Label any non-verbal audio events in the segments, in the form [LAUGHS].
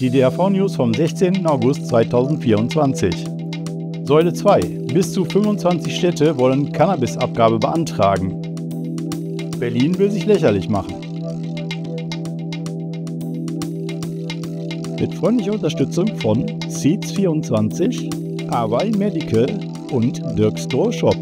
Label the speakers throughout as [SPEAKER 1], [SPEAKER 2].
[SPEAKER 1] Die DRV-News vom 16. August 2024. Säule 2. Bis zu 25 Städte wollen Cannabisabgabe beantragen. Berlin will sich lächerlich machen. Mit freundlicher Unterstützung von Seeds24, Hawaii Medical und Dirk Store Shop.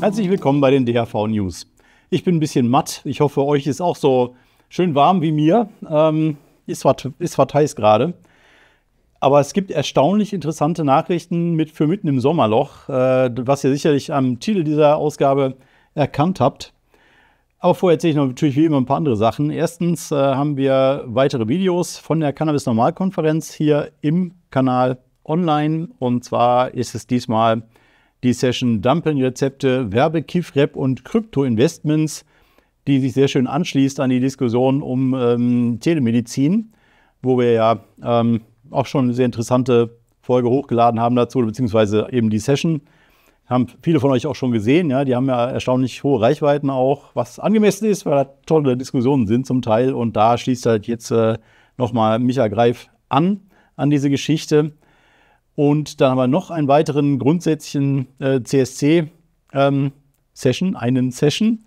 [SPEAKER 1] Herzlich willkommen bei den DHV News. Ich bin ein bisschen matt. Ich hoffe, euch ist auch so schön warm wie mir. Ähm, ist zwar, ist zwar heiß gerade. Aber es gibt erstaunlich interessante Nachrichten mit für mitten im Sommerloch, äh, was ihr sicherlich am Titel dieser Ausgabe erkannt habt. Aber vorher erzähle ich noch natürlich wie immer ein paar andere Sachen. Erstens äh, haben wir weitere Videos von der Cannabis Normalkonferenz hier im Kanal online. Und zwar ist es diesmal die Session Dumping-Rezepte, Werbe, Kiff-Rap und Krypto-Investments, die sich sehr schön anschließt an die Diskussion um ähm, Telemedizin, wo wir ja ähm, auch schon eine sehr interessante Folge hochgeladen haben dazu, beziehungsweise eben die Session. Haben viele von euch auch schon gesehen, ja, die haben ja erstaunlich hohe Reichweiten auch, was angemessen ist, weil da tolle Diskussionen sind zum Teil. Und da schließt halt jetzt äh, nochmal Micha Greif an, an diese Geschichte. Und dann haben wir noch einen weiteren grundsätzlichen äh, CSC-Session, ähm, einen Session.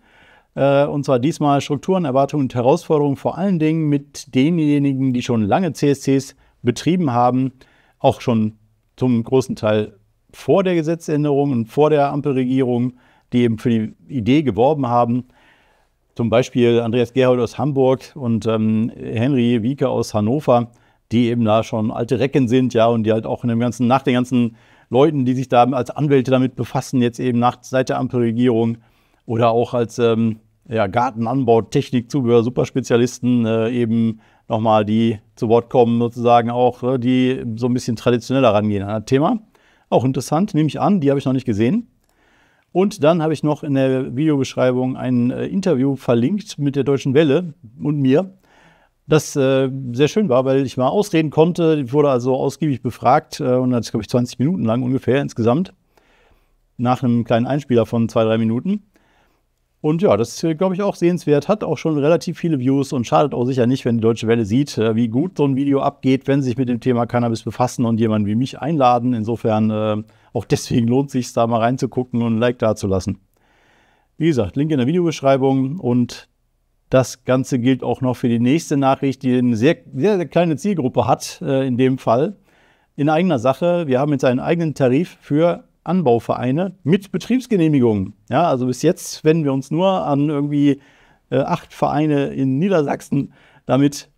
[SPEAKER 1] Äh, und zwar diesmal Strukturen, Erwartungen und Herausforderungen, vor allen Dingen mit denjenigen, die schon lange CSCs betrieben haben, auch schon zum großen Teil vor der Gesetzänderung und vor der Ampelregierung, die eben für die Idee geworben haben. Zum Beispiel Andreas Gerhold aus Hamburg und ähm, Henry Wieke aus Hannover die eben da schon alte Recken sind, ja, und die halt auch in dem ganzen, nach den ganzen Leuten, die sich da als Anwälte damit befassen, jetzt eben nach, seit der Ampelregierung oder auch als ähm, ja, Gartenanbau, Technik, Zubehör, Superspezialisten äh, eben nochmal die zu Wort kommen, sozusagen auch, äh, die so ein bisschen traditioneller rangehen an das Thema. Auch interessant, nehme ich an, die habe ich noch nicht gesehen. Und dann habe ich noch in der Videobeschreibung ein äh, Interview verlinkt mit der Deutschen Welle und mir das äh, sehr schön war, weil ich mal ausreden konnte. Ich wurde also ausgiebig befragt äh, und das, glaube ich, 20 Minuten lang ungefähr insgesamt. Nach einem kleinen Einspieler von zwei, drei Minuten. Und ja, das ist, äh, glaube ich, auch sehenswert. Hat auch schon relativ viele Views und schadet auch sicher nicht, wenn die Deutsche Welle sieht, äh, wie gut so ein Video abgeht, wenn sie sich mit dem Thema Cannabis befassen und jemanden wie mich einladen. Insofern äh, auch deswegen lohnt es sich, da mal reinzugucken und ein Like dazulassen. Wie gesagt, Link in der Videobeschreibung und das Ganze gilt auch noch für die nächste Nachricht, die eine sehr, sehr, sehr kleine Zielgruppe hat, äh, in dem Fall. In eigener Sache, wir haben jetzt einen eigenen Tarif für Anbauvereine mit Betriebsgenehmigung. Ja, also bis jetzt wenden wir uns nur an irgendwie äh, acht Vereine in Niedersachsen damit.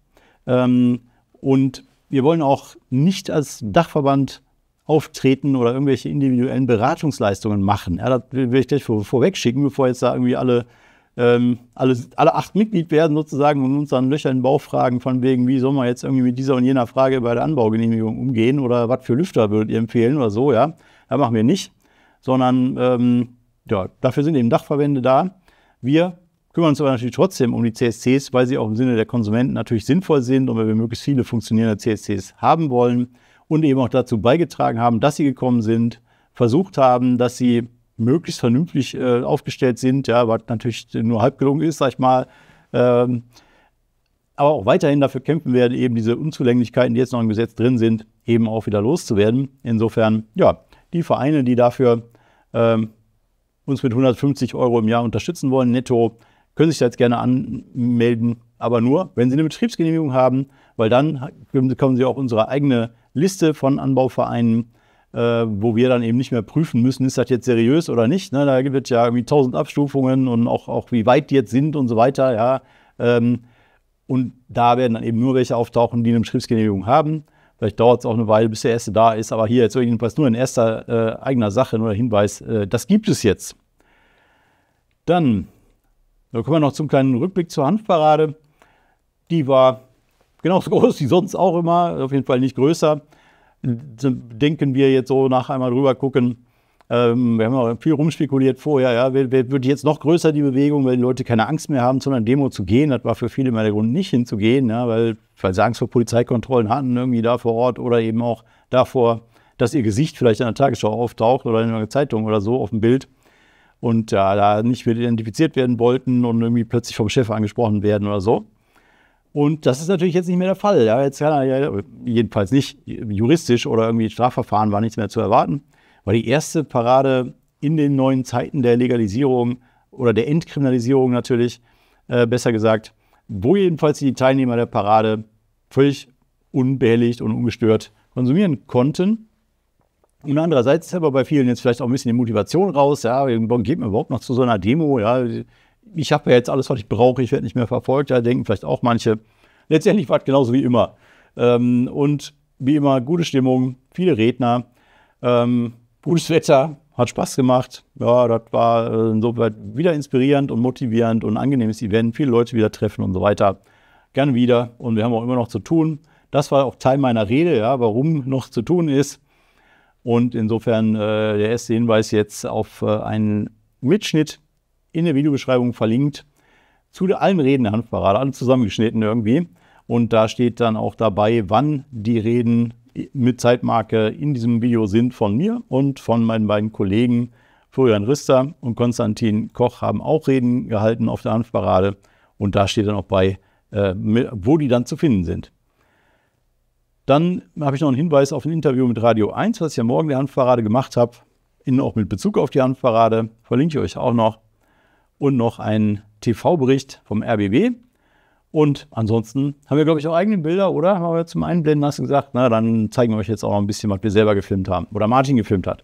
[SPEAKER 1] Ähm, und wir wollen auch nicht als Dachverband auftreten oder irgendwelche individuellen Beratungsleistungen machen. Ja, das will ich gleich vor, vorweg schicken, bevor jetzt da irgendwie alle ähm, alle, alle acht Mitglied werden sozusagen und uns dann Löcher in den löchern fragen, von wegen, wie soll man jetzt irgendwie mit dieser und jener Frage bei der Anbaugenehmigung umgehen oder was für Lüfter würdet ihr empfehlen oder so, ja. Das machen wir nicht, sondern ähm, ja, dafür sind eben Dachverbände da. Wir kümmern uns aber natürlich trotzdem um die CSCs, weil sie auch im Sinne der Konsumenten natürlich sinnvoll sind und weil wir möglichst viele funktionierende CSCs haben wollen und eben auch dazu beigetragen haben, dass sie gekommen sind, versucht haben, dass sie möglichst vernünftig äh, aufgestellt sind, ja, was natürlich nur halb gelungen ist, sag ich mal. Ähm, aber auch weiterhin dafür kämpfen werden, eben diese Unzulänglichkeiten, die jetzt noch im Gesetz drin sind, eben auch wieder loszuwerden. Insofern, ja, die Vereine, die dafür ähm, uns mit 150 Euro im Jahr unterstützen wollen, netto, können sich da jetzt gerne anmelden, aber nur, wenn sie eine Betriebsgenehmigung haben, weil dann kommen sie auf unsere eigene Liste von Anbauvereinen äh, wo wir dann eben nicht mehr prüfen müssen, ist das jetzt seriös oder nicht. Ne? Da gibt es ja irgendwie tausend Abstufungen und auch, auch wie weit die jetzt sind und so weiter. Ja? Ähm, und da werden dann eben nur welche auftauchen, die eine Betriebsgenehmigung haben. Vielleicht dauert es auch eine Weile, bis der erste da ist, aber hier jetzt jedenfalls nur in erster äh, eigener Sache, nur der Hinweis, äh, das gibt es jetzt. Dann, da kommen wir noch zum kleinen Rückblick zur Handparade. Die war genauso [LAUGHS] groß wie sonst auch immer, auf jeden Fall nicht größer denken wir jetzt so nach einmal drüber gucken. Ähm, wir haben auch viel rumspekuliert vorher, ja, wird wird jetzt noch größer die Bewegung, weil die Leute keine Angst mehr haben, zu einer Demo zu gehen. Das war für viele immer der Grund, nicht hinzugehen, ja, weil, weil sie Angst vor Polizeikontrollen hatten, irgendwie da vor Ort oder eben auch davor, dass ihr Gesicht vielleicht an der Tagesschau auftaucht oder in einer Zeitung oder so auf dem Bild und ja, da nicht mit identifiziert werden wollten und irgendwie plötzlich vom Chef angesprochen werden oder so. Und das ist natürlich jetzt nicht mehr der Fall. Ja, jetzt kann er, jedenfalls nicht juristisch oder irgendwie Strafverfahren war nichts mehr zu erwarten, War die erste Parade in den neuen Zeiten der Legalisierung oder der Entkriminalisierung natürlich, äh, besser gesagt, wo jedenfalls die Teilnehmer der Parade völlig unbehelligt und ungestört konsumieren konnten. Und andererseits ist aber bei vielen jetzt vielleicht auch ein bisschen die Motivation raus, ja, geht man überhaupt noch zu so einer Demo, ja, ich habe ja jetzt alles, was ich brauche, ich werde nicht mehr verfolgt. Da denken vielleicht auch manche. Letztendlich war es genauso wie immer. Ähm, und wie immer, gute Stimmung, viele Redner, ähm, gutes Wetter, hat Spaß gemacht. Ja, das war äh, wieder inspirierend und motivierend und ein angenehmes Event. Viele Leute wieder treffen und so weiter. Gern wieder. Und wir haben auch immer noch zu tun. Das war auch Teil meiner Rede, ja, warum noch zu tun ist. Und insofern äh, der erste Hinweis jetzt auf äh, einen Mitschnitt in der Videobeschreibung verlinkt zu allen Reden der Hanfparade, alle zusammengeschnitten irgendwie. Und da steht dann auch dabei, wann die Reden mit Zeitmarke in diesem Video sind von mir und von meinen beiden Kollegen Florian Rister und Konstantin Koch haben auch Reden gehalten auf der Hanfparade. Und da steht dann auch bei, äh, wo die dann zu finden sind. Dann habe ich noch einen Hinweis auf ein Interview mit Radio 1, was ich ja morgen der Hanfparade gemacht habe. Innen auch mit Bezug auf die Hanfparade. Verlinke ich euch auch noch und noch einen TV-Bericht vom RBB. Und ansonsten haben wir, glaube ich, auch eigene Bilder, oder? Haben wir zum Einblenden hast du gesagt, na, dann zeigen wir euch jetzt auch noch ein bisschen, was wir selber gefilmt haben oder Martin gefilmt hat.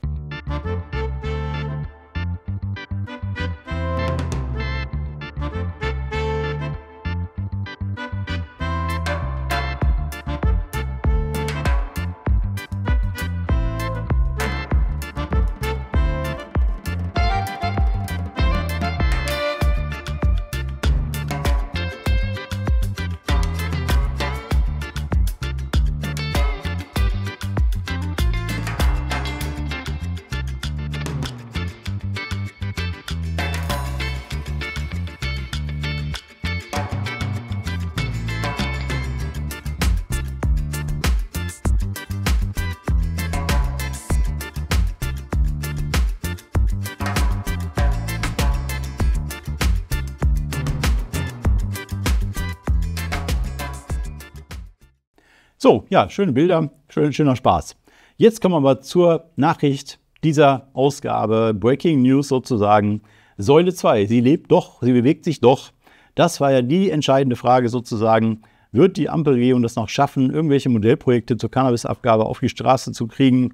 [SPEAKER 1] So, ja, schöne Bilder, schön, schöner Spaß. Jetzt kommen wir aber zur Nachricht dieser Ausgabe, Breaking News sozusagen. Säule 2, sie lebt doch, sie bewegt sich doch. Das war ja die entscheidende Frage sozusagen. Wird die Ampelregierung das noch schaffen, irgendwelche Modellprojekte zur Cannabisabgabe auf die Straße zu kriegen,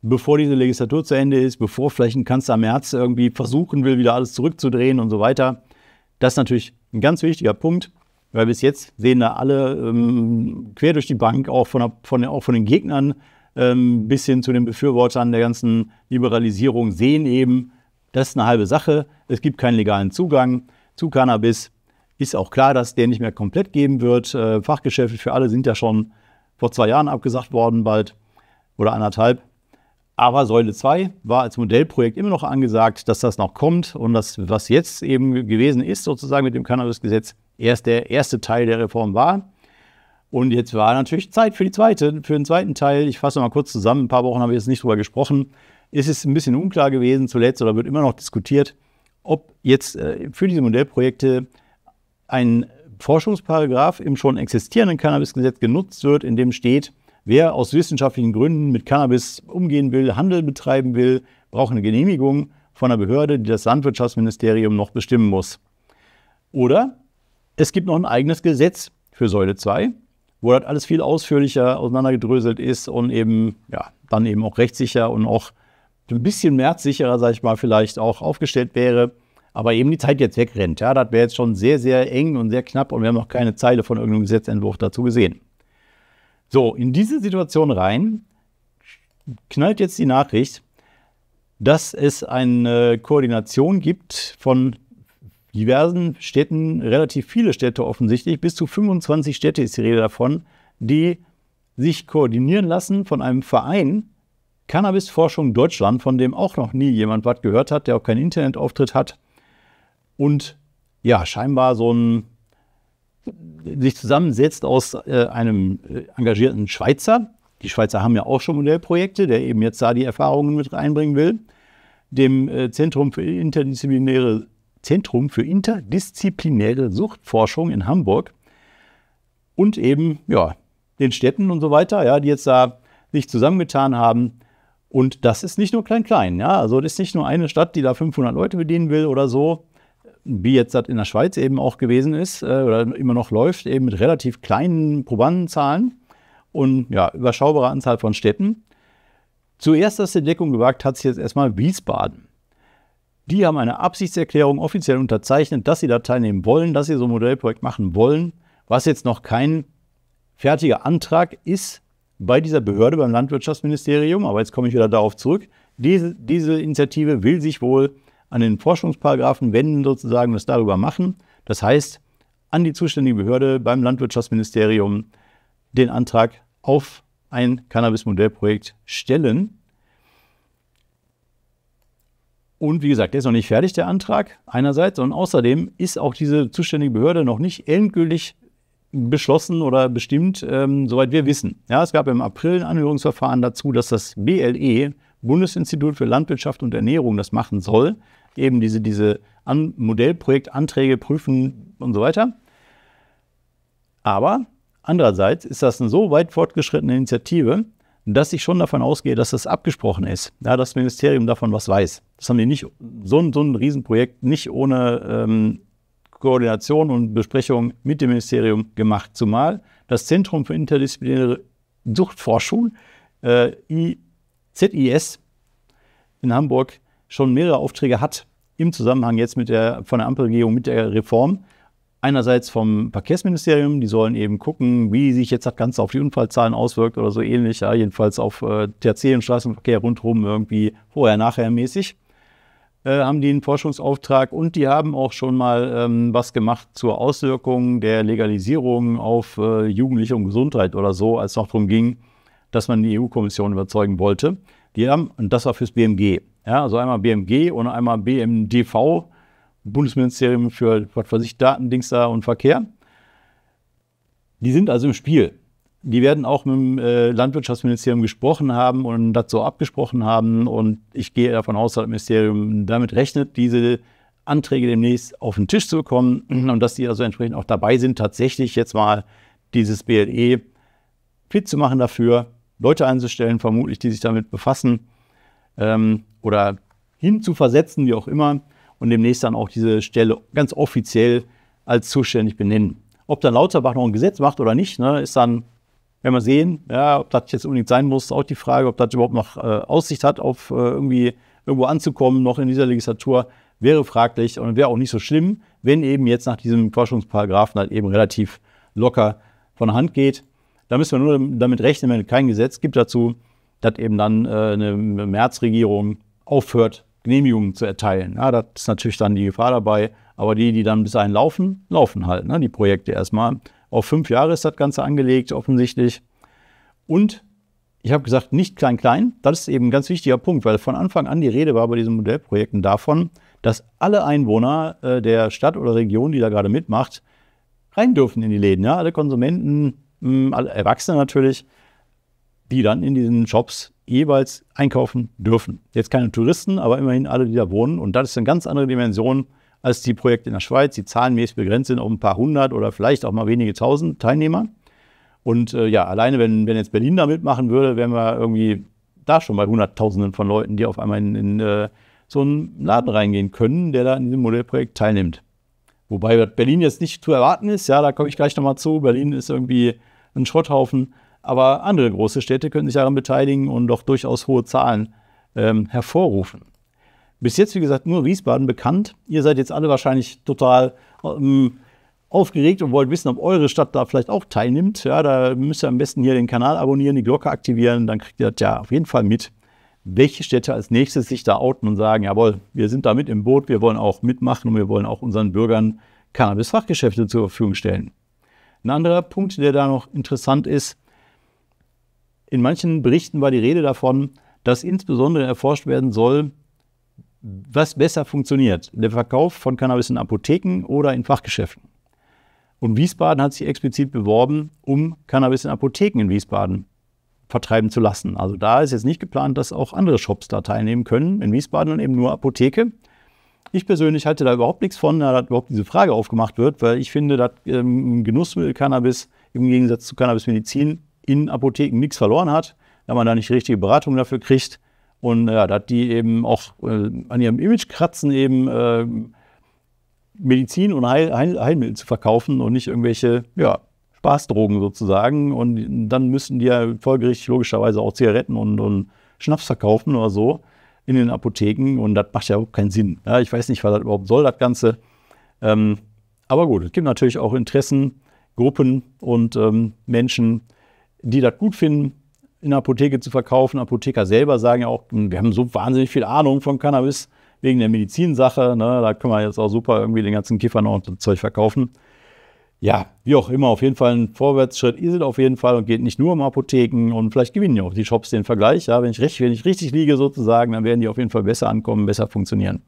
[SPEAKER 1] bevor diese Legislatur zu Ende ist, bevor vielleicht ein Kanzler Merz irgendwie versuchen will, wieder alles zurückzudrehen und so weiter? Das ist natürlich ein ganz wichtiger Punkt. Weil bis jetzt sehen da alle ähm, quer durch die Bank, auch von, der, von, auch von den Gegnern ähm, bis hin zu den Befürwortern der ganzen Liberalisierung, sehen eben, das ist eine halbe Sache. Es gibt keinen legalen Zugang zu Cannabis. Ist auch klar, dass der nicht mehr komplett geben wird. Äh, Fachgeschäfte für alle sind ja schon vor zwei Jahren abgesagt worden, bald oder anderthalb. Aber Säule 2 war als Modellprojekt immer noch angesagt, dass das noch kommt und das, was jetzt eben gewesen ist, sozusagen mit dem Cannabisgesetz, erst der erste Teil der Reform war. Und jetzt war natürlich Zeit für, die zweite, für den zweiten Teil. Ich fasse mal kurz zusammen. Ein paar Wochen haben wir jetzt nicht drüber gesprochen. Es ist ein bisschen unklar gewesen zuletzt oder wird immer noch diskutiert, ob jetzt äh, für diese Modellprojekte ein Forschungsparagraf im schon existierenden Cannabisgesetz genutzt wird, in dem steht, wer aus wissenschaftlichen Gründen mit Cannabis umgehen will, Handel betreiben will, braucht eine Genehmigung von einer Behörde, die das Landwirtschaftsministerium noch bestimmen muss. Oder es gibt noch ein eigenes Gesetz für Säule 2, wo das alles viel ausführlicher auseinandergedröselt ist und eben, ja, dann eben auch rechtssicher und auch ein bisschen merzsicherer, sage ich mal, vielleicht auch aufgestellt wäre, aber eben die Zeit jetzt wegrennt. Ja, das wäre jetzt schon sehr, sehr eng und sehr knapp und wir haben noch keine Zeile von irgendeinem Gesetzentwurf dazu gesehen. So, in diese Situation rein knallt jetzt die Nachricht, dass es eine Koordination gibt von diversen Städten, relativ viele Städte offensichtlich, bis zu 25 Städte ist die Rede davon, die sich koordinieren lassen von einem Verein Cannabisforschung Deutschland, von dem auch noch nie jemand was gehört hat, der auch keinen Internetauftritt hat und ja, scheinbar so ein sich zusammensetzt aus äh, einem äh, engagierten Schweizer. Die Schweizer haben ja auch schon Modellprojekte, der eben jetzt da die Erfahrungen mit reinbringen will. Dem äh, Zentrum für interdisziplinäre Zentrum für interdisziplinäre Suchtforschung in Hamburg und eben ja, den Städten und so weiter, ja, die jetzt da sich zusammengetan haben. Und das ist nicht nur klein-klein. Ja? Also das ist nicht nur eine Stadt, die da 500 Leute bedienen will oder so, wie jetzt das in der Schweiz eben auch gewesen ist äh, oder immer noch läuft, eben mit relativ kleinen Probandenzahlen und ja, überschaubarer Anzahl von Städten. Zuerst, dass die Deckung gewagt hat, sich jetzt erstmal Wiesbaden. Die haben eine Absichtserklärung offiziell unterzeichnet, dass sie da teilnehmen wollen, dass sie so ein Modellprojekt machen wollen, was jetzt noch kein fertiger Antrag ist bei dieser Behörde, beim Landwirtschaftsministerium. Aber jetzt komme ich wieder darauf zurück. Diese, diese Initiative will sich wohl an den Forschungsparagraphen wenden, sozusagen, das darüber machen. Das heißt, an die zuständige Behörde beim Landwirtschaftsministerium den Antrag auf ein Cannabis-Modellprojekt stellen. Und wie gesagt, der ist noch nicht fertig, der Antrag einerseits. Und außerdem ist auch diese zuständige Behörde noch nicht endgültig beschlossen oder bestimmt, ähm, soweit wir wissen. Ja, es gab im April ein Anhörungsverfahren dazu, dass das BLE, Bundesinstitut für Landwirtschaft und Ernährung, das machen soll. Eben diese, diese An Modellprojektanträge prüfen und so weiter. Aber andererseits ist das eine so weit fortgeschrittene Initiative, dass ich schon davon ausgehe, dass das abgesprochen ist, ja, dass das Ministerium davon was weiß. Das haben die nicht, so ein, so ein Riesenprojekt nicht ohne ähm, Koordination und Besprechung mit dem Ministerium gemacht, zumal das Zentrum für interdisziplinäre Suchtforschung, äh, ZIS, in Hamburg schon mehrere Aufträge hat im Zusammenhang jetzt mit der von der Ampelregierung mit der Reform einerseits vom Verkehrsministerium, die sollen eben gucken, wie sich jetzt das Ganze auf die Unfallzahlen auswirkt oder so ähnlich, ja, jedenfalls auf äh, THC und Straßenverkehr rundherum irgendwie vorher, nachher mäßig, äh, haben die einen Forschungsauftrag und die haben auch schon mal ähm, was gemacht zur Auswirkung der Legalisierung auf äh, Jugendliche und Gesundheit oder so, als es noch darum ging, dass man die EU-Kommission überzeugen wollte. Die haben, und das war fürs BMG, ja, also einmal BMG und einmal BMDV, Bundesministerium für was weiß ich, Datendings da und Verkehr. Die sind also im Spiel. Die werden auch mit dem äh, Landwirtschaftsministerium gesprochen haben und das so abgesprochen haben. Und ich gehe davon aus, dass das Ministerium damit rechnet, diese Anträge demnächst auf den Tisch zu bekommen [CLEARS THROAT] und dass die also entsprechend auch dabei sind, tatsächlich jetzt mal dieses BLE fit zu machen dafür, Leute einzustellen, vermutlich, die sich damit befassen ähm, oder hinzuversetzen, wie auch immer und demnächst dann auch diese Stelle ganz offiziell als zuständig benennen. Ob dann Lauterbach noch ein Gesetz macht oder nicht, ne, ist dann, werden wir sehen, ja, ob das jetzt unbedingt sein muss, auch die Frage, ob das überhaupt noch äh, Aussicht hat, auf äh, irgendwie irgendwo anzukommen, noch in dieser Legislatur, wäre fraglich und wäre auch nicht so schlimm, wenn eben jetzt nach diesem Forschungsparagrafen halt eben relativ locker von Hand geht. Da müssen wir nur damit rechnen, wenn es kein Gesetz gibt dazu, dass eben dann äh, eine Märzregierung aufhört, Genehmigungen zu erteilen. Ja, das ist natürlich dann die Gefahr dabei. Aber die, die dann bis dahin laufen, laufen halt, ne, die Projekte erstmal. Auf fünf Jahre ist das Ganze angelegt, offensichtlich. Und ich habe gesagt, nicht klein-klein. Das ist eben ein ganz wichtiger Punkt, weil von Anfang an die Rede war bei diesen Modellprojekten davon, dass alle Einwohner äh, der Stadt oder Region, die da gerade mitmacht, rein dürfen in die Läden. Ja? Alle Konsumenten, mh, hm, alle Erwachsene natürlich, die dann in diesen Shops jeweils einkaufen dürfen. Jetzt keine Touristen, aber immerhin alle, die da wohnen. Und das ist eine ganz andere Dimension als die Projekte in der Schweiz, die zahlenmäßig begrenzt sind auf ein paar hundert oder vielleicht auch mal wenige tausend Teilnehmer. Und äh, ja, alleine, wenn, wenn jetzt Berlin da mitmachen würde, wären wir irgendwie da schon bei hunderttausenden von Leuten, die auf einmal in, in äh, so einen Laden reingehen können, der da in diesem Modellprojekt teilnimmt. Wobei Berlin jetzt nicht zu erwarten ist, ja, da komme ich gleich nochmal zu. Berlin ist irgendwie ein Schrotthaufen. Aber andere große Städte können sich daran beteiligen und doch durchaus hohe Zahlen ähm, hervorrufen. Bis jetzt, wie gesagt, nur Wiesbaden bekannt. Ihr seid jetzt alle wahrscheinlich total ähm, aufgeregt und wollt wissen, ob eure Stadt da vielleicht auch teilnimmt. Ja, da müsst ihr am besten hier den Kanal abonnieren, die Glocke aktivieren, dann kriegt ihr das ja auf jeden Fall mit, welche Städte als nächstes sich da outen und sagen, jawohl, wir sind da mit im Boot, wir wollen auch mitmachen und wir wollen auch unseren Bürgern Cannabis-Fachgeschäfte zur Verfügung stellen. Ein anderer Punkt, der da noch interessant ist, in manchen Berichten war die Rede davon, dass insbesondere erforscht werden soll, was besser funktioniert, der Verkauf von Cannabis in Apotheken oder in Fachgeschäften. Und Wiesbaden hat sich explizit beworben, um Cannabis in Apotheken in Wiesbaden vertreiben zu lassen. Also da ist jetzt nicht geplant, dass auch andere Shops da teilnehmen können, in Wiesbaden und eben nur Apotheke. Ich persönlich halte da überhaupt nichts von, da überhaupt diese Frage aufgemacht wird, weil ich finde, dass ähm, Genussmittel-Cannabis im Gegensatz zu Cannabismedizin in Apotheken nichts verloren hat, wenn man da nicht richtige Beratung dafür kriegt. Und ja, dass die eben auch äh, an ihrem Image kratzen, eben äh, Medizin und Heil Heil Heilmittel zu verkaufen und nicht irgendwelche ja, Spaßdrogen sozusagen. Und dann müssten die ja folgerichtig logischerweise auch Zigaretten und, und Schnaps verkaufen oder so in den Apotheken. Und das macht ja überhaupt keinen Sinn. Ja, ich weiß nicht, was das überhaupt soll, das Ganze. Ähm, aber gut, es gibt natürlich auch Interessen, Gruppen und ähm, Menschen, die das gut finden, in der Apotheke zu verkaufen. Apotheker selber sagen ja auch, hm, wir haben so wahnsinnig viel Ahnung von Cannabis wegen der Medizinsache. Ne? Da können wir jetzt auch super irgendwie den ganzen Kiffern noch Zeug verkaufen. Ja, wie auch immer, auf jeden Fall ein Vorwärtsschritt ist es auf jeden Fall und geht nicht nur um Apotheken und vielleicht gewinnen ja auch die Shops den Vergleich. Ja? Wenn, ich recht, wenn ich richtig liege sozusagen, dann werden die auf jeden Fall besser ankommen, besser funktionieren.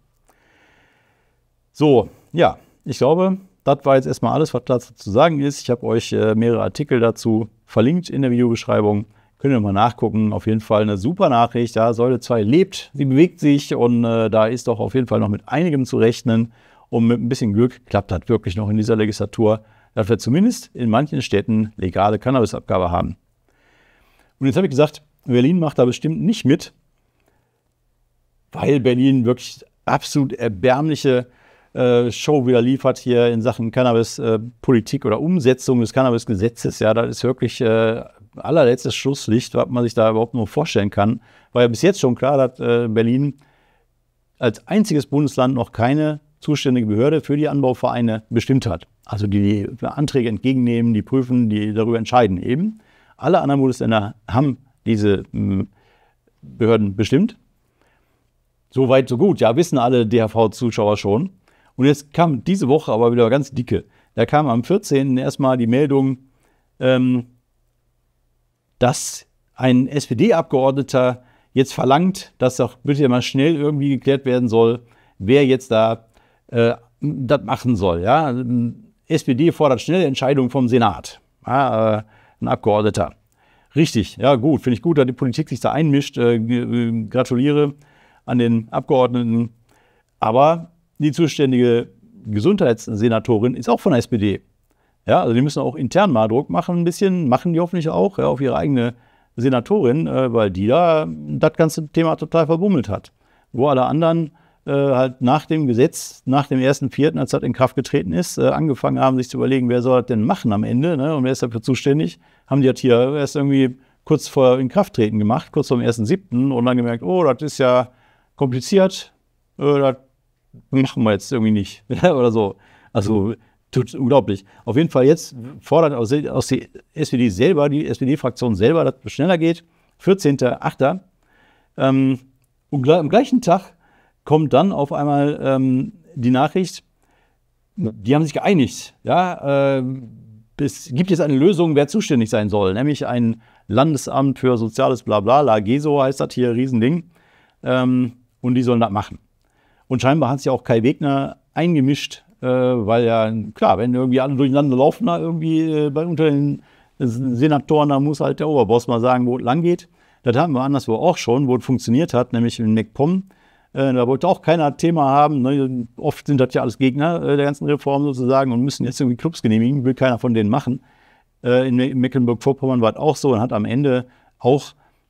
[SPEAKER 1] So, ja, ich glaube, das war jetzt erstmal alles, was dazu zu sagen ist. Ich habe euch äh, mehrere Artikel dazu verlinkt in der Videobeschreibung. Könnt ihr mal nachgucken. Auf jeden Fall eine super Nachricht. Ja, Säule 2 lebt, sie bewegt sich und äh, da ist doch auf jeden Fall noch mit einigem zu rechnen. Und mit ein bisschen Glück klappt das wirklich noch in dieser Legislatur, dass wir zumindest in manchen Städten legale Cannabisabgabe haben. Und jetzt habe ich gesagt, Berlin macht da bestimmt nicht mit, weil Berlin wirklich absolut erbärmliche äh, Show wieder liefert hier in Sachen Cannabis-Politik äh, oder Umsetzung des Cannabis-Gesetzes. Ja, das ist wirklich äh, allerletztes Schlusslicht, was man sich da überhaupt nur vorstellen kann. Weil ja bis jetzt schon klar dass äh, Berlin als einziges Bundesland noch keine zuständige Behörde für die Anbauvereine bestimmt hat. Also die, die Anträge entgegennehmen, die prüfen, die darüber entscheiden eben. Alle anderen Bundesländer haben diese mh, hm, Behörden bestimmt. So weit, so gut. Ja, wissen alle DHV-Zuschauer schon. Und jetzt kam diese Woche aber wieder ganz dicke. Da kam am 14. erstmal die Meldung, ähm, dass ein SPD-Abgeordneter jetzt verlangt, dass doch bitte mal schnell irgendwie geklärt werden soll, wer jetzt da äh, das machen soll. Ja? SPD fordert schnelle Entscheidung vom Senat. Ja, ah, äh, ein Abgeordneter. Richtig, ja gut, finde ich gut, dass die Politik sich da einmischt. Äh, äh gratuliere an den Abgeordneten. Aber die zuständige Gesundheitssenatorin ist auch von der SPD. Ja, also die müssen auch intern mal Druck machen, ein bisschen, machen die hoffentlich auch ja, auf ihre eigene Senatorin, äh, weil die da das ganze Thema total verbummelt hat. Wo alle anderen äh, halt nach dem Gesetz, nach dem 1.4., als das in Kraft getreten ist, äh, angefangen haben, sich zu überlegen, wer soll das denn machen am Ende ne, und wer ist dafür zuständig, haben die das hier erst irgendwie kurz vor Inkrafttreten gemacht, kurz vor dem 1.7. und dann gemerkt, oh, das ist ja kompliziert, äh, das machen wir jetzt irgendwie nicht [LAUGHS] oder so. Also mhm. tut unglaublich. Auf jeden Fall jetzt fordert aus, aus der SPD selber, die SPD-Fraktion selber, dass es schneller geht. 14.8. Ähm, und am gleichen Tag kommt dann auf einmal ähm, die Nachricht, die haben sich geeinigt. Ja, äh, es gibt jetzt eine Lösung, wer zuständig sein soll, nämlich ein Landesamt für Soziales, bla bla, LAGESO heißt das hier, Riesending. Ähm, und die sollen das machen. Und scheinbar hat sich auch Kai Wegner eingemischt, äh, weil ja, klar, wenn irgendwie alle durcheinander laufen, da irgendwie äh, bei, unter den Senatoren, da muss halt der Oberboss mal sagen, wo es lang geht. Das haben wir anderswo auch schon, wo es funktioniert hat, nämlich in MacPom. Äh, da wollte auch keiner Thema haben. Ne? Oft sind das ja alles Gegner äh, der ganzen Reform sozusagen und müssen jetzt irgendwie Clubs genehmigen, will keiner von denen machen. Äh, in Mecklenburg-Vorpommern war es auch so und hat am Ende auch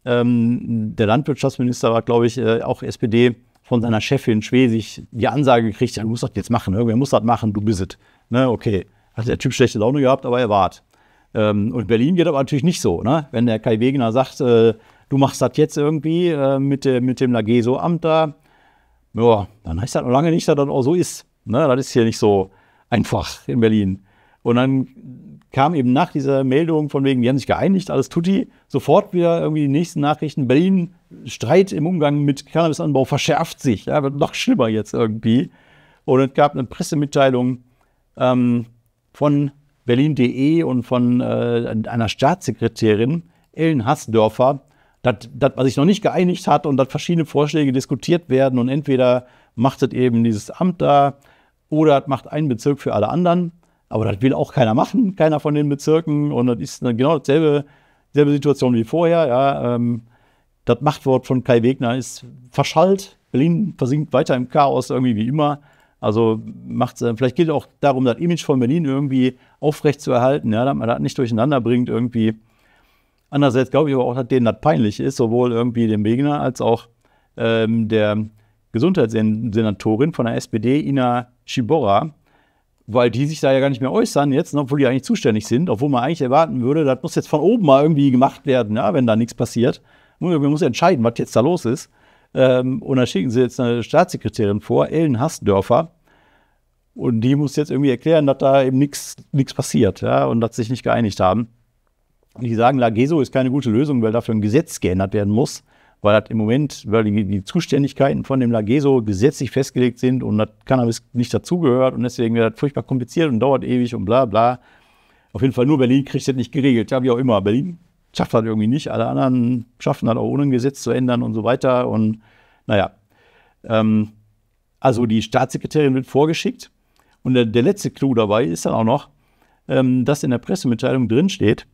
[SPEAKER 1] ähm, der Landwirtschaftsminister war, glaube ich, äh, auch SPD, von seiner Chefin Schwesig die Ansage gekriegt, ja, du musst das jetzt machen, irgendwer ne? muss das machen, du bist es. Ne, okay, hat der Typ schlechte Laune gehabt, aber er wart. Ähm, und Berlin geht aber natürlich nicht so. Ne? Wenn der Kai Wegener sagt, äh, du machst das jetzt irgendwie äh, mit, de, mit dem Lageso-Amt da, ja, dann heißt das noch lange nicht, dass das auch so ist. Ne? Das ist hier nicht so einfach in Berlin. Und dann kam eben nach dieser Meldung von wegen, wir haben sich geeinigt, alles tutti, sofort wieder irgendwie die nächsten Nachrichten. Berlin, Streit im Umgang mit Cannabisanbau verschärft sich, ja, wird noch schlimmer jetzt irgendwie. Und es gab eine Pressemitteilung ähm, von Berlin.de und von äh, einer Staatssekretärin, Ellen Hassdörfer, dass man sich noch nicht geeinigt hat und dass verschiedene Vorschläge diskutiert werden und entweder macht es eben dieses Amt da oder macht einen Bezirk für alle anderen. Aber das will auch keiner machen, keiner von den Bezirken. Und das ist dann genau dasselbe, dieselbe Situation wie vorher. Ja, ähm, das Machtwort von Kai Wegner ist verschallt. Berlin versinkt weiter im Chaos irgendwie wie immer. Also macht äh, vielleicht geht es auch darum, das Image von Berlin irgendwie aufrecht zu erhalten, ja, damit man das nicht durcheinander bringt irgendwie. Andererseits glaube ich aber auch, dass denen das peinlich ist, sowohl irgendwie dem Wegner als auch ähm, der Gesundheitssenatorin von der SPD, Ina Schibora, weil die sich da ja gar nicht mehr äußern jetzt, ne, obwohl die eigentlich zuständig sind, obwohl man eigentlich erwarten würde, das muss jetzt von oben mal irgendwie gemacht werden, ja, wenn da nichts passiert. Man muss entscheiden, was jetzt da los ist. Ähm, und da schicken sie jetzt eine Staatssekretärin vor, Ellen Hassdörfer. Und die muss jetzt irgendwie erklären, dass da eben nichts passiert ja, und dass sie sich nicht geeinigt haben. Die sagen, Lageso ist keine gute Lösung, weil dafür ein Gesetz geändert werden muss weil das halt im Moment, weil die, die Zuständigkeiten von dem Lageso gesetzlich festgelegt sind und das Cannabis nicht dazugehört und deswegen wird das furchtbar kompliziert und dauert ewig und bla bla. Auf jeden Fall nur Berlin kriegt das nicht geregelt. Ja, wie auch immer. Berlin schafft das irgendwie nicht. Alle anderen schaffen das auch ohne ein Gesetz zu ändern und so weiter. Und naja. Ähm, also die Staatssekretärin wird vorgeschickt. Und der, der letzte Clou dabei ist dann auch noch, ähm, dass in der Pressemitteilung drinsteht,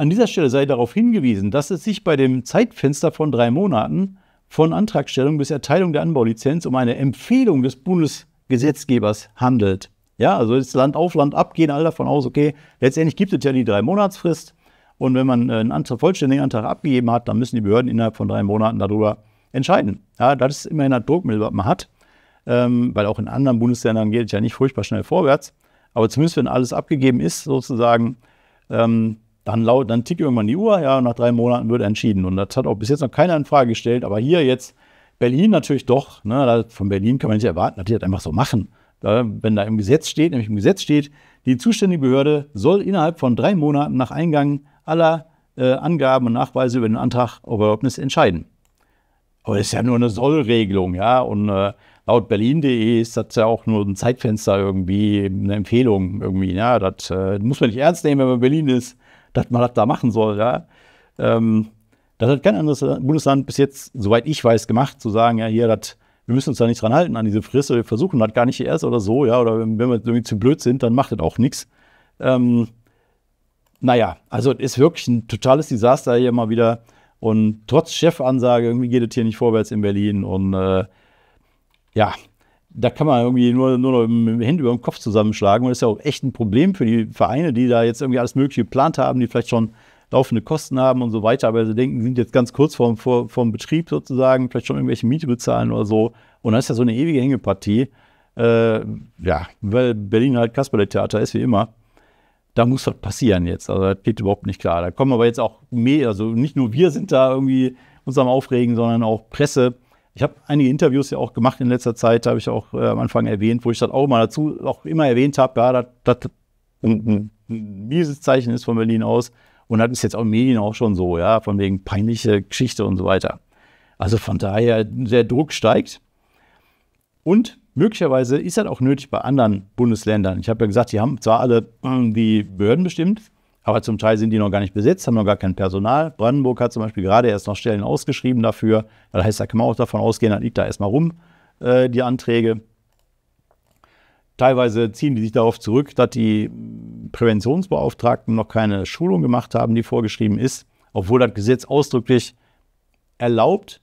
[SPEAKER 1] an dieser Stelle sei darauf hingewiesen, dass es sich bei dem Zeitfenster von drei Monaten von Antragstellung bis Erteilung der Anbaulizenz um eine Empfehlung des Bundesgesetzgebers handelt. Ja, also jetzt Land auf, Land abgehen, alle davon aus, okay, letztendlich gibt es ja die drei Monatsfrist und wenn man äh, einen Antrag, vollständigen Antrag abgegeben hat, dann müssen die Behörden innerhalb von drei Monaten darüber entscheiden. Ja, das ist immerhin ein Druckmittel, was man hat, ähm, weil auch in anderen Bundesländern geht es ja nicht furchtbar schnell vorwärts. Aber zumindest, wenn alles abgegeben ist, sozusagen, ähm, dann, laut, dann tickt irgendwann die Uhr, ja, nach drei Monaten wird entschieden. Und das hat auch bis jetzt noch keiner in Frage gestellt, aber hier jetzt Berlin natürlich doch, ne, von Berlin kann man nicht erwarten, dass die das einfach so machen. Da, wenn da im Gesetz steht, nämlich im Gesetz steht, die zuständige Behörde soll innerhalb von drei Monaten nach Eingang aller äh, Angaben und Nachweise über den Antrag auf Erlaubnis entscheiden. Aber das ist ja nur eine Sollregelung, ja, und äh, laut berlin.de ist das ja auch nur ein Zeitfenster irgendwie, eine Empfehlung irgendwie. Ja, das äh, muss man nicht ernst nehmen, wenn man Berlin ist dass man das da machen soll. Ja. Ähm, das hat kein anderes Bundesland bis jetzt, soweit ich weiß, gemacht, zu sagen, ja, hier, das wir müssen uns da nicht dran halten an diese Frist wir versuchen das gar nicht erst oder so, ja, oder wenn wir irgendwie zu blöd sind, dann macht das auch nichts. Ähm, naja, also es ist wirklich ein totales Desaster hier mal wieder. Und trotz Chefansage, irgendwie geht es hier nicht vorwärts in Berlin. Und äh, ja, da kann man irgendwie nur, nur noch dem Hände über den Kopf zusammenschlagen. Und das ist ja auch echt ein Problem für die Vereine, die da jetzt irgendwie alles Mögliche geplant haben, die vielleicht schon laufende Kosten haben und so weiter, aber sie denken, sie sind jetzt ganz kurz vorm, vor, vorm Betrieb sozusagen, vielleicht schon irgendwelche Miete bezahlen oder so. Und das ist ja so eine ewige Hängepartie. Äh, ja, weil Berlin halt Kasperle-Theater ist wie immer. Da muss was passieren jetzt. Also das geht überhaupt nicht klar. Da kommen aber jetzt auch mehr, also nicht nur wir sind da irgendwie uns am Aufregen, sondern auch Presse ich habe einige Interviews ja auch gemacht in letzter Zeit, habe ich auch äh, am Anfang erwähnt, wo ich das auch mal dazu auch immer erwähnt habe, ja, das ein, ein mieses Zeichen ist von Berlin aus. Und das ist jetzt auch in Medien auch schon so, ja, von wegen peinliche Geschichte und so weiter. Also von daher, der Druck steigt. Und möglicherweise ist das auch nötig bei anderen Bundesländern. Ich habe ja gesagt, die haben zwar alle ähm, die Behörden bestimmt, aber zum Teil sind die noch gar nicht besetzt, haben noch gar kein Personal. Brandenburg hat zum Beispiel gerade erst noch Stellen ausgeschrieben dafür. Das heißt, da kann man auch davon ausgehen, dann liegt da erstmal rum äh, die Anträge. Teilweise ziehen die sich darauf zurück, dass die Präventionsbeauftragten noch keine Schulung gemacht haben, die vorgeschrieben ist, obwohl das Gesetz ausdrücklich erlaubt,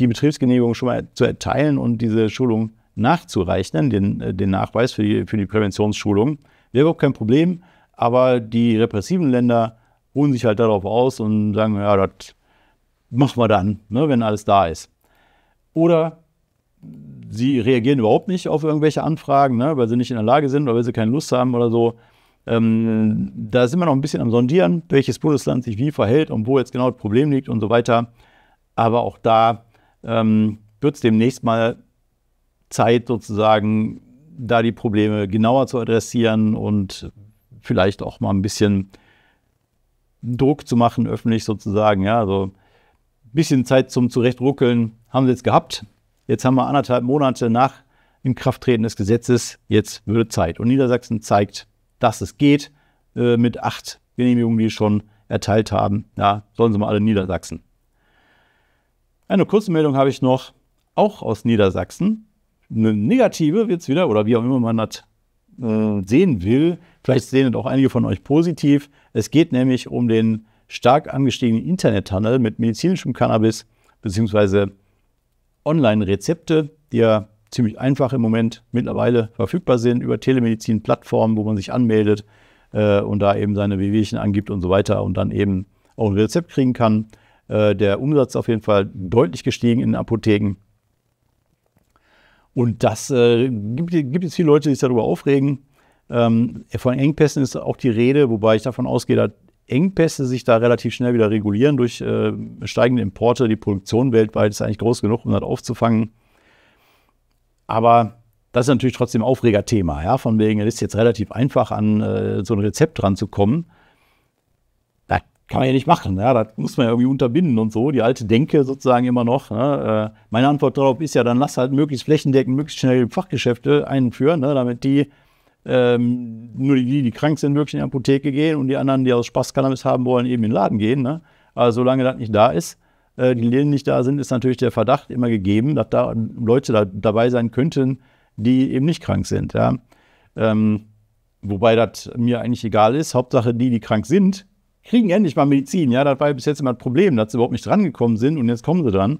[SPEAKER 1] die Betriebsgenehmigung schon mal zu erteilen und diese Schulung nachzureichen, den, äh, den Nachweis für die, für die Präventionsschulung. Wäre überhaupt kein Problem aber die repressiven Länder ruhen sich halt darauf aus und sagen, ja, das machen wir dann, ne, wenn alles da ist. Oder sie reagieren überhaupt nicht auf irgendwelche Anfragen, ne, weil sie nicht in der Lage sind oder weil sie keine Lust haben oder so. Ähm, da sind wir noch ein bisschen am Sondieren, welches Bundesland sich wie verhält und wo jetzt genau das Problem liegt und so weiter. Aber auch da ähm, wird es demnächst mal Zeit sozusagen, da die Probleme genauer zu adressieren und vielleicht auch mal ein bisschen Druck zu machen, öffentlich sozusagen. Ja, also ein bisschen Zeit zum Zurechtruckeln haben sie jetzt gehabt. Jetzt haben wir anderthalb Monate nach Inkrafttreten des Gesetzes. Jetzt würde Zeit. Und Niedersachsen zeigt, dass es geht äh, mit acht Genehmigungen, die schon erteilt haben. Ja, sollen sie mal alle Niedersachsen. Eine kurze Meldung habe ich noch, auch aus Niedersachsen. Eine negative wird es wieder, oder wie auch immer man das äh, sehen will, vielleicht sehen auch einige von euch positiv. Es geht nämlich um den stark angestiegenen Internethandel mit medizinischem Cannabis bzw. Online-Rezepte, die ja ziemlich einfach im Moment mittlerweile verfügbar sind über Telemedizin-Plattformen, wo man sich anmeldet äh, und da eben seine Wehwehchen angibt und so weiter und dann eben auch ein Rezept kriegen kann. Äh, der Umsatz ist auf jeden Fall deutlich gestiegen in den Apotheken und das äh, gibt, gibt es viele Leute, die sich darüber aufregen. Ähm, von Engpässen ist auch die Rede, wobei ich davon ausgehe, dass Engpässe sich da relativ schnell wieder regulieren durch äh, steigende Importe. Die Produktion weltweit ist eigentlich groß genug, um das aufzufangen. Aber das ist natürlich trotzdem ein Aufregerthema, ja, von wegen, es ist jetzt relativ einfach, an äh, so ein Rezept dran zu kommen kann man ja nicht machen. Ja, das muss man ja irgendwie unterbinden und so. Die alte Denke sozusagen immer noch. Ne? Äh, meine Antwort darauf ist ja, dann lass halt möglichst flächendeckend, möglichst schnell Fachgeschäfte einführen, ne? damit die ähm, nur die, die krank sind, wirklich in die Apotheke gehen und die anderen, die aus Spaß Cannabis haben wollen, eben in den Laden gehen. Ne? Also solange das nicht da ist, äh, die Läden nicht da sind, ist natürlich der Verdacht immer gegeben, dass da Leute da, dabei sein könnten, die eben nicht krank sind. Ja? Ähm, wobei das mir eigentlich egal ist. Hauptsache die, die krank sind, kriegen endlich mal Medizin. Ja, das war bis jetzt immer ein Problem, dass sie überhaupt nicht dran gekommen sind und jetzt kommen sie dran.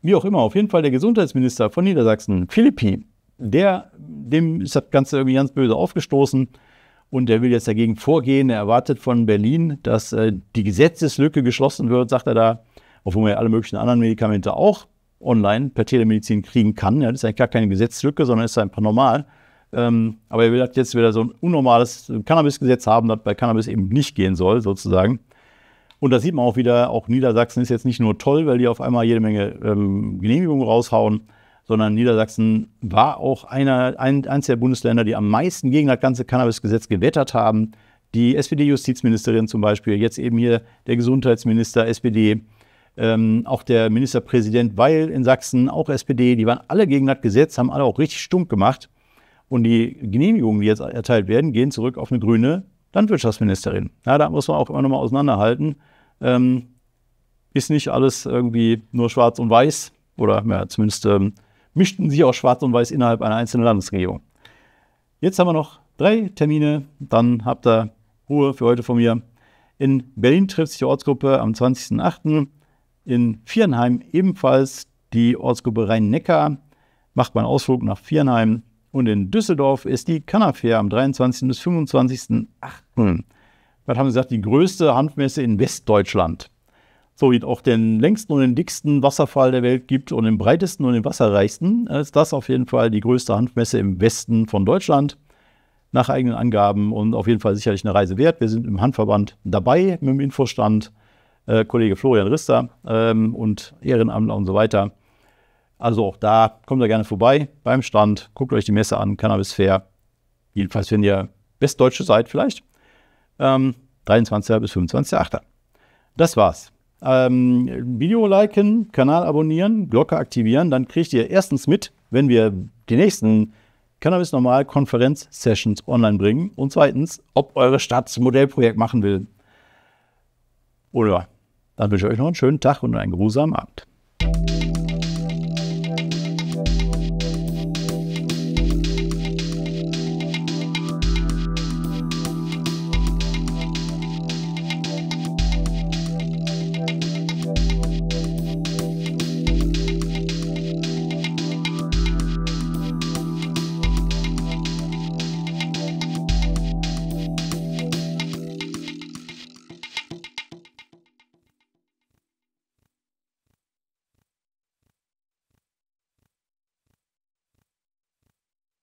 [SPEAKER 1] Wie auch immer, auf jeden Fall der Gesundheitsminister von Niedersachsen, Philippi, der, dem ist das Ganze irgendwie ganz böse aufgestoßen und der will jetzt dagegen vorgehen. Er erwartet von Berlin, dass äh, die Gesetzeslücke geschlossen wird, sagt er da, obwohl man ja alle möglichen anderen Medikamente auch online per Telemedizin kriegen kann. Ja, das ist eigentlich gar keine Gesetzeslücke, sondern ist einfach normal. Ähm, aber er will jetzt wieder so ein unnormales Cannabis-Gesetz haben, das bei Cannabis eben nicht gehen soll, sozusagen. Und da sieht man auch wieder, auch Niedersachsen ist jetzt nicht nur toll, weil die auf einmal jede Menge ähm, Genehmigungen raushauen, sondern Niedersachsen war auch einer, ein, eins der Bundesländer, die am meisten gegen das ganze Cannabis-Gesetz gewettert haben. Die SPD-Justizministerin zum Beispiel, jetzt eben hier der Gesundheitsminister SPD, ähm, auch der Ministerpräsident Weil in Sachsen, auch SPD, die waren alle gegen das Gesetz, haben alle auch richtig stumpf gemacht. Und die Genehmigungen, die jetzt erteilt werden, gehen zurück auf eine grüne Landwirtschaftsministerin. Ja, da muss man auch immer nochmal auseinanderhalten. Ähm, ist nicht alles irgendwie nur schwarz und weiß oder ja, zumindest ähm, mischten sich auch schwarz und weiß innerhalb einer einzelnen Landesregierung. Jetzt haben wir noch drei Termine, dann habt ihr Ruhe für heute von mir. In Berlin trifft sich die Ortsgruppe am 20.08. In Vierenheim ebenfalls die Ortsgruppe Rhein-Neckar macht man Ausflug nach Vierenheim und in Düsseldorf ist die Cannafair am 23. bis 25.08. Was haben Sie gesagt? Die größte Handmesse in Westdeutschland. So wie es auch den längsten und den dicksten Wasserfall der Welt gibt und den breitesten und den wasserreichsten, ist das auf jeden Fall die größte Handmesse im Westen von Deutschland. Nach eigenen Angaben und auf jeden Fall sicherlich eine Reise wert. Wir sind im Handverband dabei mit dem Infostand. Äh, Kollege Florian Rister ähm, und Ehrenamtler und so weiter. Also auch da kommt ihr gerne vorbei beim Stand, guckt euch die Messe an, Cannabis Fair. Jedenfalls, wenn ihr Westdeutsche seid, vielleicht. Ähm, 23. bis 25.8. Das war's. Ähm, Video liken, Kanal abonnieren, Glocke aktivieren, dann kriegt ihr erstens mit, wenn wir die nächsten Cannabis Normal Konferenz Sessions online bringen und zweitens, ob eure Stadt ein Modellprojekt machen will. Oder dann wünsche ich euch noch einen schönen Tag und einen geruhsamen Abend.